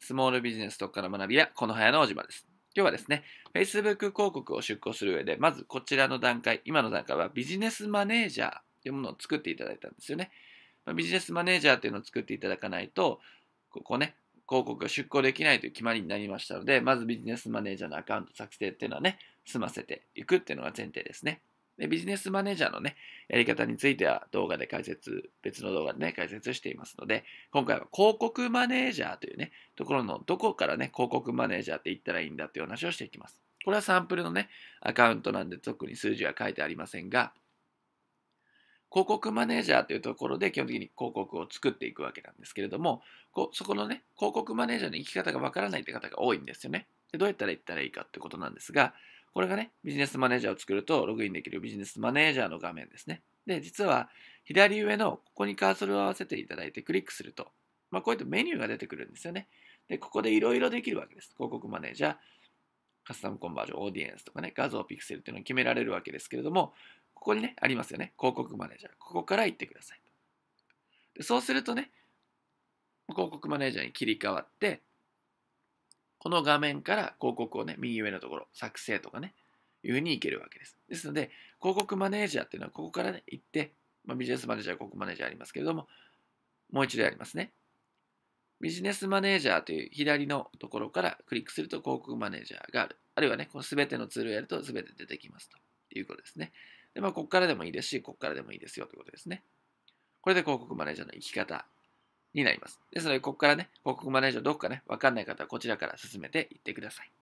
スモールビジネス特化の学びや、この早のおじまです。今日はですね、Facebook 広告を出稿する上で、まずこちらの段階、今の段階はビジネスマネージャーというものを作っていただいたんですよね。ビジネスマネージャーというのを作っていただかないと、ここね、広告が出稿できないという決まりになりましたので、まずビジネスマネージャーのアカウント作成っていうのはね、済ませていくっていうのが前提ですね。でビジネスマネージャーのね、やり方については動画で解説、別の動画でね、解説していますので、今回は広告マネージャーというね、ところのどこからね、広告マネージャーって言ったらいいんだっていう話をしていきます。これはサンプルのね、アカウントなんで特に数字は書いてありませんが、広告マネージャーというところで基本的に広告を作っていくわけなんですけれども、こそこのね、広告マネージャーの生き方がわからないって方が多いんですよね。でどうやったら行ったらいいかってことなんですが、これがね、ビジネスマネージャーを作るとログインできるビジネスマネージャーの画面ですね。で、実は左上のここにカーソルを合わせていただいてクリックすると、まあ、こういったメニューが出てくるんですよね。で、ここでいろいろできるわけです。広告マネージャー、カスタムコンバージョン、オーディエンスとかね、画像、ピクセルっていうのを決められるわけですけれども、ここにね、ありますよね。広告マネージャー。ここから行ってくださいで。そうするとね、広告マネージャーに切り替わって、この画面から広告をね、右上のところ、作成とかね、いうふうに行けるわけです。ですので、広告マネージャーっていうのはここからね、行って、まあ、ビジネスマネージャー、広告マネージャーありますけれども、もう一度やりますね。ビジネスマネージャーという左のところからクリックすると広告マネージャーがある。あるいはね、この全てのツールをやると全て出てきますということですね。で、まあ、ここからでもいいですし、ここからでもいいですよということですね。これで広告マネージャーの生き方になります。ですので、ここからね、広告マネージャーどこかね、わかんない方はこちらから進めていってください。